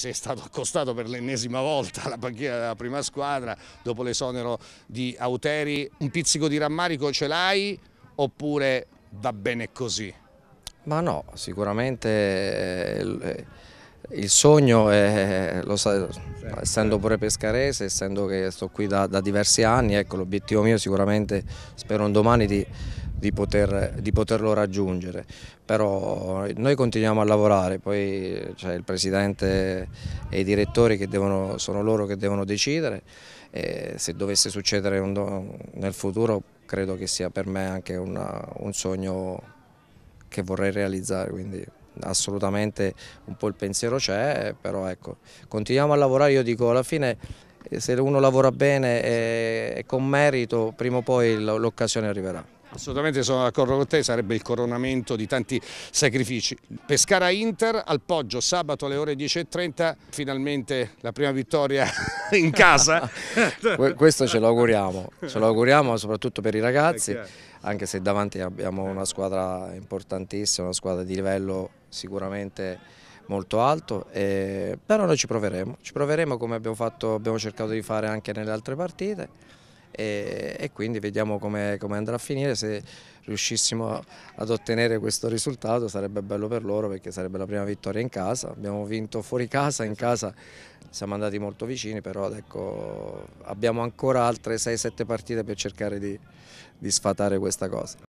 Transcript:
Sei stato accostato per l'ennesima volta alla panchina della prima squadra dopo l'esonero di Auteri. Un pizzico di rammarico ce l'hai oppure va bene così? Ma no, sicuramente... Eh, eh il sogno, è, sa, essendo pure pescarese, essendo che sto qui da, da diversi anni, ecco, l'obiettivo mio sicuramente spero un domani di, di, poter, di, poterlo raggiungere, però noi continuiamo a lavorare, poi c'è il Presidente e i direttori che devono, sono loro che devono decidere e se dovesse succedere un, nel futuro credo che sia per me anche una, un sogno che vorrei realizzare. Quindi assolutamente un po' il pensiero c'è, però ecco, continuiamo a lavorare, io dico alla fine eh, se uno lavora bene e con merito prima o poi l'occasione arriverà. Assolutamente sono d'accordo con te, sarebbe il coronamento di tanti sacrifici. Pescara Inter al Poggio sabato alle ore 10.30, finalmente la prima vittoria in casa. Questo ce lo auguriamo, ce lo auguriamo soprattutto per i ragazzi, anche se davanti abbiamo una squadra importantissima, una squadra di livello sicuramente molto alto, e... però noi ci proveremo, ci proveremo come abbiamo, fatto, abbiamo cercato di fare anche nelle altre partite e, e quindi vediamo come, come, andrà a finire, se riuscissimo ad ottenere questo risultato sarebbe bello per loro perché sarebbe la prima vittoria in casa, abbiamo vinto fuori casa, in casa siamo andati molto vicini, però ecco, abbiamo ancora altre 6-7 partite per cercare di, di sfatare questa cosa.